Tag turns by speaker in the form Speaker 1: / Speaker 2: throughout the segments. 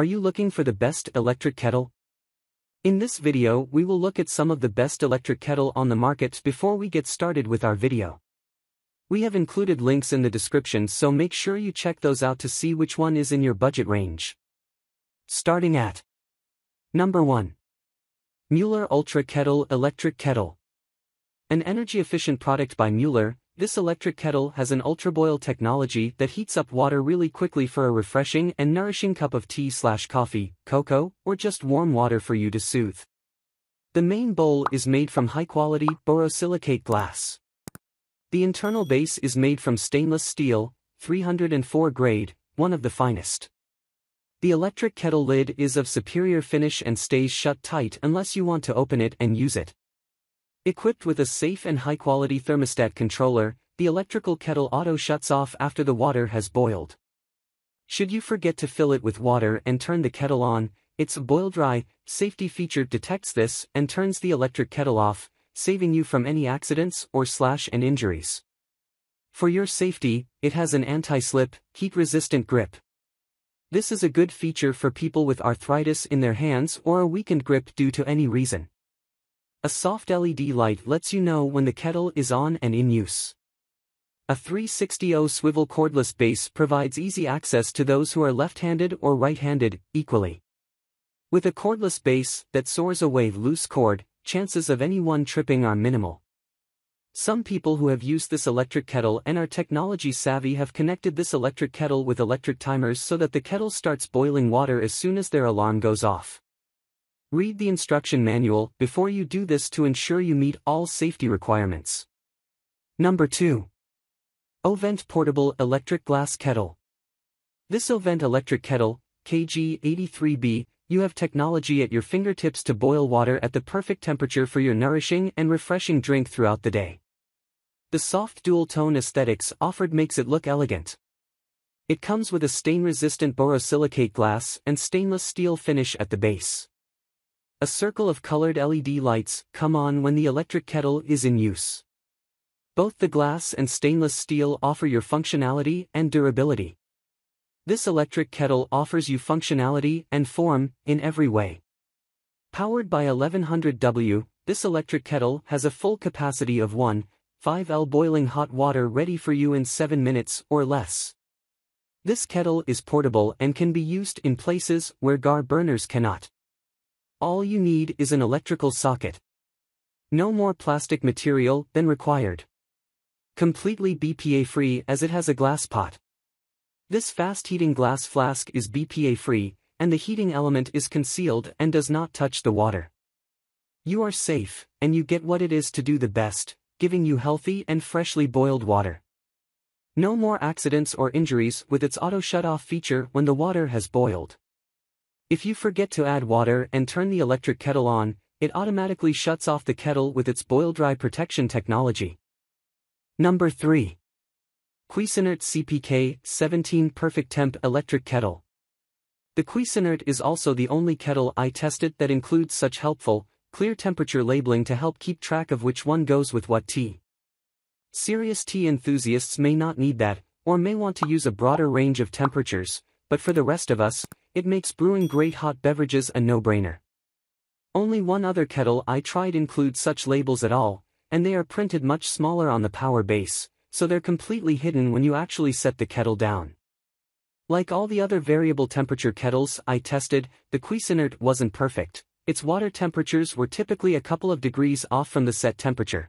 Speaker 1: Are you looking for the best electric kettle? In this video we will look at some of the best electric kettle on the market before we get started with our video. We have included links in the description so make sure you check those out to see which one is in your budget range. Starting at Number 1. Mueller Ultra Kettle Electric Kettle. An energy-efficient product by Mueller, this electric kettle has an ultraboil technology that heats up water really quickly for a refreshing and nourishing cup of tea slash coffee, cocoa, or just warm water for you to soothe. The main bowl is made from high-quality borosilicate glass. The internal base is made from stainless steel, 304 grade, one of the finest. The electric kettle lid is of superior finish and stays shut tight unless you want to open it and use it. Equipped with a safe and high-quality thermostat controller, the electrical kettle auto shuts off after the water has boiled. Should you forget to fill it with water and turn the kettle on, its boil dry safety feature detects this and turns the electric kettle off, saving you from any accidents or slash and injuries. For your safety, it has an anti-slip, heat-resistant grip. This is a good feature for people with arthritis in their hands or a weakened grip due to any reason. A soft LED light lets you know when the kettle is on and in use. A 360O swivel cordless base provides easy access to those who are left-handed or right-handed, equally. With a cordless base that soars away loose cord, chances of anyone tripping are minimal. Some people who have used this electric kettle and are technology savvy have connected this electric kettle with electric timers so that the kettle starts boiling water as soon as their alarm goes off. Read the instruction manual before you do this to ensure you meet all safety requirements. Number 2. Ovent Portable Electric Glass Kettle. This Ovent electric kettle, KG83B, you have technology at your fingertips to boil water at the perfect temperature for your nourishing and refreshing drink throughout the day. The soft dual-tone aesthetics offered makes it look elegant. It comes with a stain-resistant borosilicate glass and stainless steel finish at the base. A circle of colored LED lights come on when the electric kettle is in use. Both the glass and stainless steel offer your functionality and durability. This electric kettle offers you functionality and form in every way. Powered by 1100W, this electric kettle has a full capacity of 1.5L boiling hot water ready for you in 7 minutes or less. This kettle is portable and can be used in places where gar burners cannot. All you need is an electrical socket. No more plastic material than required. Completely BPA-free as it has a glass pot. This fast-heating glass flask is BPA-free, and the heating element is concealed and does not touch the water. You are safe, and you get what it is to do the best, giving you healthy and freshly boiled water. No more accidents or injuries with its auto shut-off feature when the water has boiled. If you forget to add water and turn the electric kettle on, it automatically shuts off the kettle with its boil-dry protection technology. Number 3. Cuisinart CPK 17 Perfect Temp Electric Kettle. The Cuisinart is also the only kettle I tested that includes such helpful, clear temperature labeling to help keep track of which one goes with what tea. Serious tea enthusiasts may not need that, or may want to use a broader range of temperatures, but for the rest of us, it makes brewing great hot beverages a no-brainer. Only one other kettle I tried includes such labels at all, and they are printed much smaller on the power base, so they're completely hidden when you actually set the kettle down. Like all the other variable temperature kettles I tested, the Cuisinart wasn't perfect, its water temperatures were typically a couple of degrees off from the set temperature.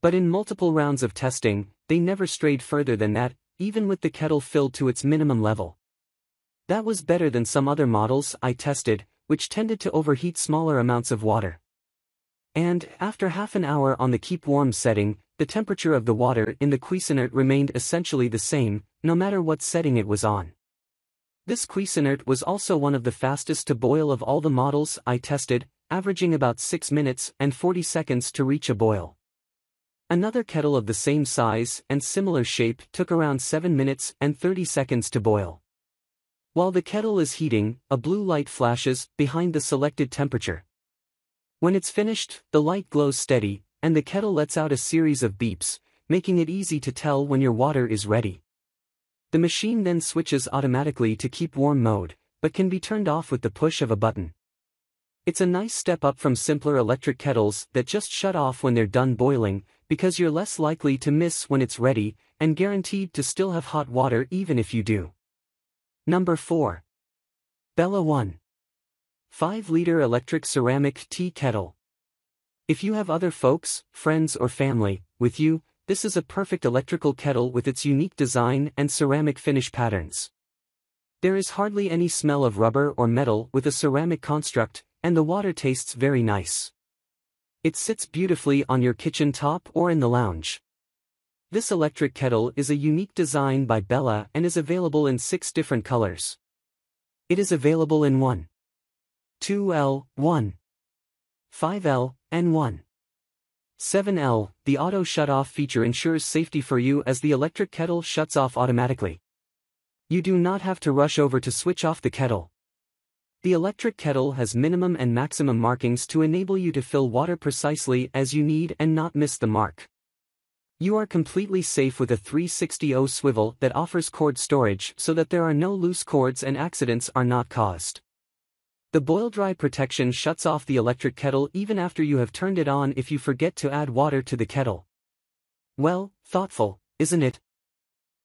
Speaker 1: But in multiple rounds of testing, they never strayed further than that, even with the kettle filled to its minimum level. That was better than some other models I tested, which tended to overheat smaller amounts of water. And, after half an hour on the keep warm setting, the temperature of the water in the Cuisinart remained essentially the same, no matter what setting it was on. This Cuisinart was also one of the fastest to boil of all the models I tested, averaging about 6 minutes and 40 seconds to reach a boil. Another kettle of the same size and similar shape took around 7 minutes and 30 seconds to boil. While the kettle is heating, a blue light flashes behind the selected temperature. When it's finished, the light glows steady, and the kettle lets out a series of beeps, making it easy to tell when your water is ready. The machine then switches automatically to keep warm mode, but can be turned off with the push of a button. It's a nice step up from simpler electric kettles that just shut off when they're done boiling, because you're less likely to miss when it's ready, and guaranteed to still have hot water even if you do. Number 4. Bella 1. 5-liter electric ceramic tea kettle. If you have other folks, friends or family, with you, this is a perfect electrical kettle with its unique design and ceramic finish patterns. There is hardly any smell of rubber or metal with a ceramic construct, and the water tastes very nice. It sits beautifully on your kitchen top or in the lounge. This electric kettle is a unique design by Bella and is available in six different colors. It is available in 1, 2L, 1, 5L, and 1. 7L, the auto shut-off feature ensures safety for you as the electric kettle shuts off automatically. You do not have to rush over to switch off the kettle. The electric kettle has minimum and maximum markings to enable you to fill water precisely as you need and not miss the mark. You are completely safe with a 360 swivel that offers cord storage so that there are no loose cords and accidents are not caused. The boil dry protection shuts off the electric kettle even after you have turned it on if you forget to add water to the kettle. Well, thoughtful, isn't it?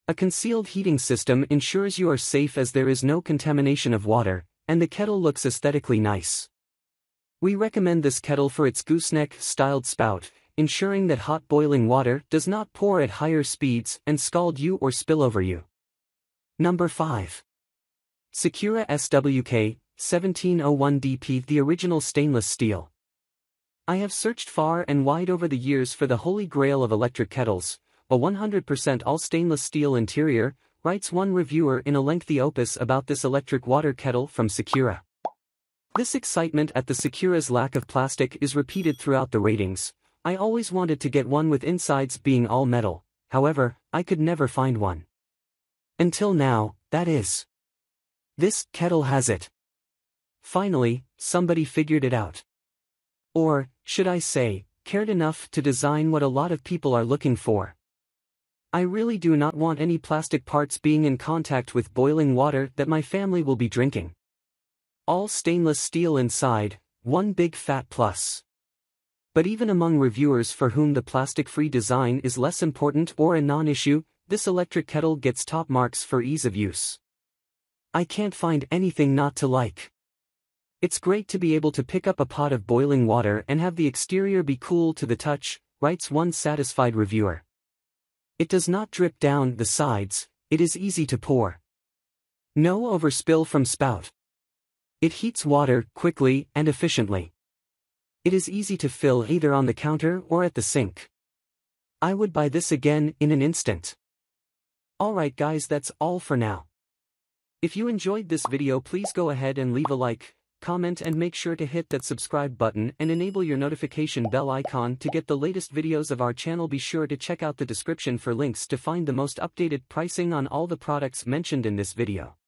Speaker 1: A concealed heating system ensures you are safe as there is no contamination of water, and the kettle looks aesthetically nice. We recommend this kettle for its gooseneck-styled spout, ensuring that hot boiling water does not pour at higher speeds and scald you or spill over you. Number 5. Secura SWK 1701DP The original stainless steel. I have searched far and wide over the years for the holy grail of electric kettles, a 100% all stainless steel interior, writes one reviewer in a lengthy opus about this electric water kettle from Secura. This excitement at the Secura's lack of plastic is repeated throughout the ratings, I always wanted to get one with insides being all metal, however, I could never find one. Until now, that is. This kettle has it. Finally, somebody figured it out. Or, should I say, cared enough to design what a lot of people are looking for. I really do not want any plastic parts being in contact with boiling water that my family will be drinking. All stainless steel inside, one big fat plus. But even among reviewers for whom the plastic-free design is less important or a non-issue, this electric kettle gets top marks for ease of use. I can't find anything not to like. It's great to be able to pick up a pot of boiling water and have the exterior be cool to the touch, writes one satisfied reviewer. It does not drip down the sides, it is easy to pour. No overspill from spout. It heats water quickly and efficiently. It is easy to fill either on the counter or at the sink. I would buy this again in an instant. Alright guys that's all for now. If you enjoyed this video please go ahead and leave a like, comment and make sure to hit that subscribe button and enable your notification bell icon to get the latest videos of our channel be sure to check out the description for links to find the most updated pricing on all the products mentioned in this video.